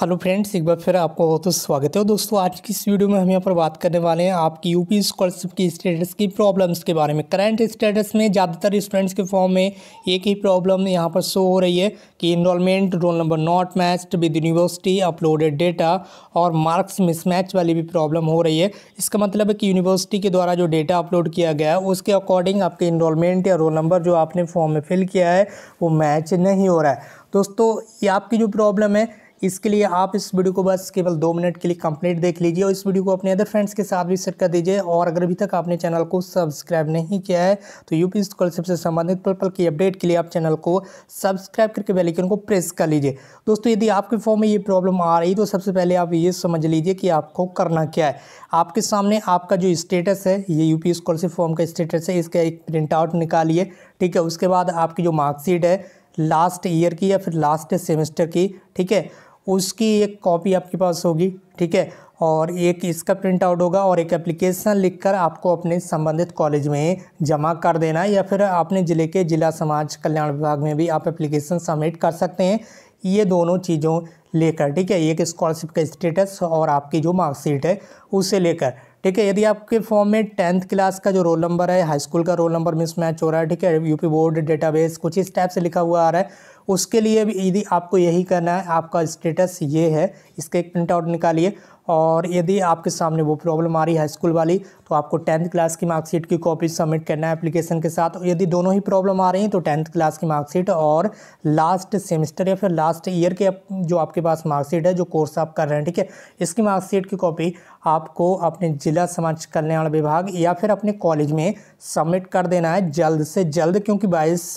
hello friends एक बार फिर आपको बहुत बहुत स्वागत है दोस्तों आज की इस वीडियो में हम यहाँ पर बात करने वाले हैं आपकी यूपी स्कॉलरशिप की स्टेटस की प्रॉब्लम्स के बारे में करंट स्टेटस में ज़्यादातर स्टूडेंट्स के फॉर्म में एक ही प्रॉब्लम यहाँ पर शो हो रही है कि enrolment roll number not matched with university uploaded data और मार्क्स मिसमैच वाली भी प्रॉब्लम हो रही है इसका मतलब है कि यूनिवर्सिटी के द्वारा जो डेटा अपलोड किया गया है उसके अकॉर्डिंग आपके इनरोलमेंट या रोल नंबर जो आपने फॉर्म में फिल किया है वो मैच नहीं हो रहा है दोस्तों ये आपकी जो प्रॉब्लम है इसके लिए आप इस वीडियो को बस केवल दो मिनट के लिए कंप्लीट देख लीजिए और इस वीडियो को अपने अदर फ्रेंड्स के साथ भी शेयर कर दीजिए और अगर अभी तक आपने चैनल को सब्सक्राइब नहीं किया है तो यूपी स्कॉलरशिप से संबंधित पल पल की अपडेट के लिए आप चैनल को सब्सक्राइब करके बेलाइकन को प्रेस कर लीजिए दोस्तों यदि आपके फॉर्म में ये प्रॉब्लम आ रही तो सबसे पहले आप ये समझ लीजिए कि आपको करना क्या है आपके सामने आपका जो स्टेटस है ये यू पी स्कॉलरशिप फॉर्म का स्टेटस है इसका एक प्रिंट आउट निकालिए ठीक है उसके बाद आपकी जो मार्कशीट है लास्ट ईयर की या फिर लास्ट सेमेस्टर की ठीक है उसकी एक कॉपी आपके पास होगी ठीक है और एक इसका प्रिंट आउट होगा और एक एप्लीकेशन लिखकर आपको अपने संबंधित कॉलेज में जमा कर देना या फिर अपने ज़िले के जिला समाज कल्याण विभाग में भी आप एप्लीकेशन सबमिट कर सकते हैं ये दोनों चीज़ों लेकर ठीक है एक स्कॉलरशिप का स्टेटस और आपकी जो मार्कशीट है उसे लेकर ठीक है यदि आपके फॉर्म में टेंथ क्लास का जो रोल नंबर है हाई स्कूल का रोल नंबर मिसमैच हो रहा है ठीक है यूपी बोर्ड डेटाबेस कुछ इस टाइप से लिखा हुआ आ रहा है उसके लिए भी यदि आपको यही करना है आपका स्टेटस ये है इसका एक प्रिंट आउट निकालिए और यदि आपके सामने वो प्रॉब्लम आ रही है स्कूल वाली तो आपको टेंथ क्लास की मार्कशीट की कॉपी सबमिट करना है एप्लीकेशन के साथ यदि दोनों ही प्रॉब्लम आ रही हैं तो टेंथ क्लास की मार्कशीट और लास्ट सेमेस्टर या फिर लास्ट ईयर के जो आपके पास मार्कशीट है जो कोर्स आप कर रहे हैं ठीक है इसकी मार्कशीट की कॉपी आपको अपने जिला समाज कल्याण विभाग या फिर अपने कॉलेज में सबमिट कर देना है जल्द से जल्द क्योंकि बाईस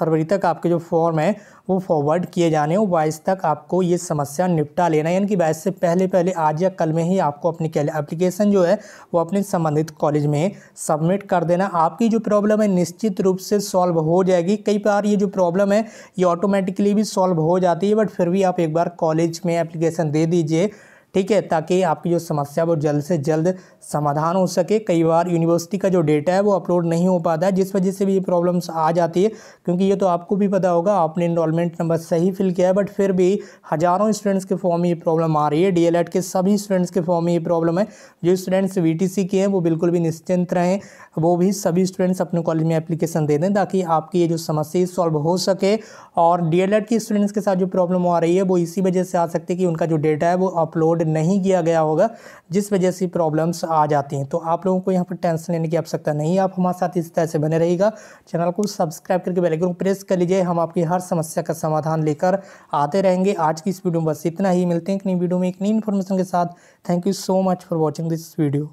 फरवरी तक आपके जो फॉर्म है वो फॉरवर्ड किए जाने हो बाईस तक आपको ये समस्या निपटा लेना है यानी कि बाईस से पहले पहले आज या कल में ही आपको अपनी एप्लीकेशन जो है वो अपने संबंधित कॉलेज में सबमिट कर देना आपकी जो प्रॉब्लम है निश्चित रूप से सॉल्व हो जाएगी कई बार ये जो प्रॉब्लम है ये ऑटोमेटिकली भी सॉल्व हो जाती है बट फिर भी आप एक बार कॉलेज में एप्लीकेशन दे दीजिए ठीक है ताकि आपकी जो समस्या वो जल्द से जल्द समाधान हो सके कई बार यूनिवर्सिटी का जो डेटा है वो अपलोड नहीं हो पाता है जिस वजह से भी ये प्रॉब्लम्स आ जाती है क्योंकि ये तो आपको भी पता होगा आपने इनरोलमेंट नंबर सही फिल किया है बट फिर भी हज़ारों स्टूडेंट्स के फॉर्म में ये प्रॉब्लम आ रही है डी के सभी स्टूडेंट्स के फॉर्म में ये प्रॉब्लम है जो स्टूडेंट्स वी के हैं वो बिल्कुल भी निश्चिंत रहें वो भी सभी स्टूडेंट्स अपने कॉलेज में एप्लीकेशन दे दें ताकि आपकी ये जो समस्या सॉल्व हो सके और डी के स्टूडेंट्स के साथ जो प्रॉब्लम आ रही है वो इसी वजह से आ सकती है कि उनका जो डेटा है वो अपलोड रिकॉर्ड नहीं किया गया होगा जिस वजह से प्रॉब्लम्स आ जाती हैं तो आप लोगों को यहाँ पर टेंशन लेने की आवश्यकता नहीं आप हमारे साथ इस तरह से बने रहेगा चैनल को सब्सक्राइब करके बेल आइकन प्रेस कर लीजिए हम आपकी हर समस्या का समाधान लेकर आते रहेंगे आज की इस वीडियो में बस इतना ही मिलते हैं एक नई वीडियो में एक नई इन्फॉर्मेशन के साथ thank you so much for watching this video